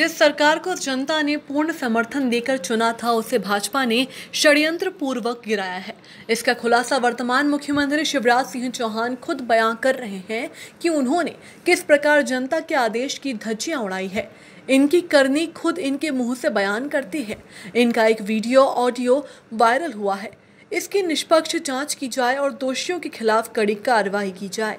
जिस सरकार को जनता ने पूर्ण समर्थन देकर चुना था उसे भाजपा ने षड्यंत्र पूर्वक गिराया है इसका खुलासा वर्तमान मुख्यमंत्री शिवराज सिंह चौहान खुद बयां कर रहे हैं कि उन्होंने किस प्रकार जनता के आदेश की धज्जियां उड़ाई है इनकी करनी खुद इनके मुंह से बयान करती है इनका एक वीडियो ऑडियो वायरल हुआ है इसकी निष्पक्ष जांच की जाए और दोषियों के खिलाफ कड़ी कार्रवाई की जाए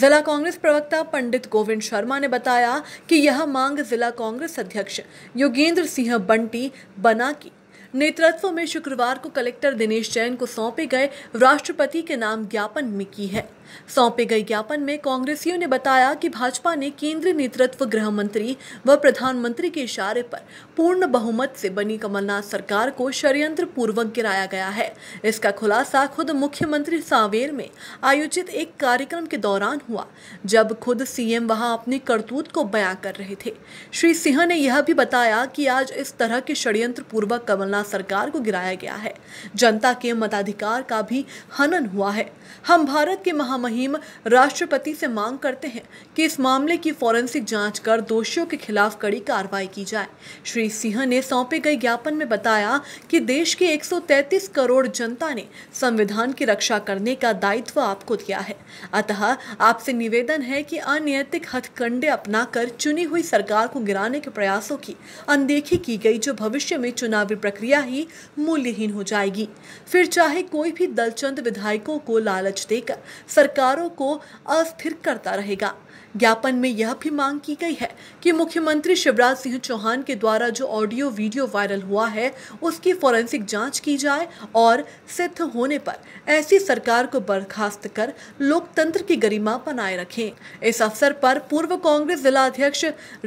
जिला कांग्रेस प्रवक्ता पंडित गोविंद शर्मा ने बताया कि यह मांग जिला कांग्रेस अध्यक्ष योगेंद्र सिंह बंटी बना की नेतृत्व में शुक्रवार को कलेक्टर दिनेश जैन को सौंपे गए राष्ट्रपति के नाम ज्ञापन में की है सौंपे गए ज्ञापन में कांग्रेसियों ने बताया कि भाजपा ने केंद्रीय नेतृत्व गृह मंत्री व प्रधानमंत्री के इशारे पर पूर्ण बहुमत से बनी कमलनाथ सरकार को षडयंत्र पूर्वक गिराया गया है इसका खुलासा खुद मुख्यमंत्री सावेर में आयोजित एक कार्यक्रम के दौरान हुआ जब खुद सीएम वहां अपनी करतूत को बयां कर रहे थे श्री सिंह ने यह भी बताया कि आज इस तरह के षडयंत्र पूर्वक कमलनाथ सरकार को गिराया गया है जनता के मताधिकार का भी हनन हुआ है हम भारत के महा महामहिम राष्ट्रपति से मांग करते हैं कि इस मामले की फॉरेंसिक जांच कर दोषियों के खिलाफ कड़ी कार्रवाई की जाए श्री सिंह ने सौंपे गए ज्ञापन में बताया कि देश के 133 करोड़ जनता ने संविधान की रक्षा करने का दायित्व आपको दिया है अतः आपसे निवेदन है कि अनैतिक हथकंडे अपनाकर चुनी हुई सरकार को गिराने के प्रयासों की अनदेखी की गई जो भविष्य में चुनावी प्रक्रिया ही मूल्यहीन हो जाएगी फिर चाहे कोई भी दलचंद विधायकों को लालच देकर सरकारों को अस्थिर करता रहेगा ज्ञापन में यह भी मांग की गई है कि मुख्यमंत्री शिवराज सिंह चौहान के द्वारा जो ऑडियो वीडियो वायरल हुआ है उसकी फॉरेंसिक जांच की जाए और सिद्ध होने पर ऐसी सरकार को बर्खास्त कर लोकतंत्र की गरिमा बनाए रखें इस अवसर पर पूर्व कांग्रेस जिला अध्यक्ष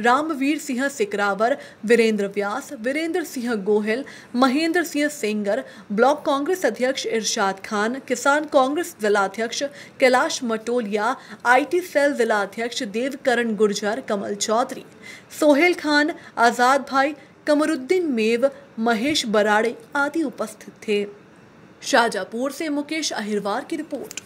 रामवीर सिंह सिकरावर वीरेंद्र व्यास वीरेंद्र सिंह गोहिल महेंद्र सिंह सेंगर ब्लॉक कांग्रेस अध्यक्ष इर्शाद खान किसान कांग्रेस जिला अध्यक्ष कैलाश मटोलिया आईटी सेल जिला अध्यक्ष देवकरण गुर्जर कमल चौधरी सोहेल खान आज़ाद भाई कमरुद्दीन मेव महेश बराड़े आदि उपस्थित थे शाजापुर से मुकेश अहिरवार की रिपोर्ट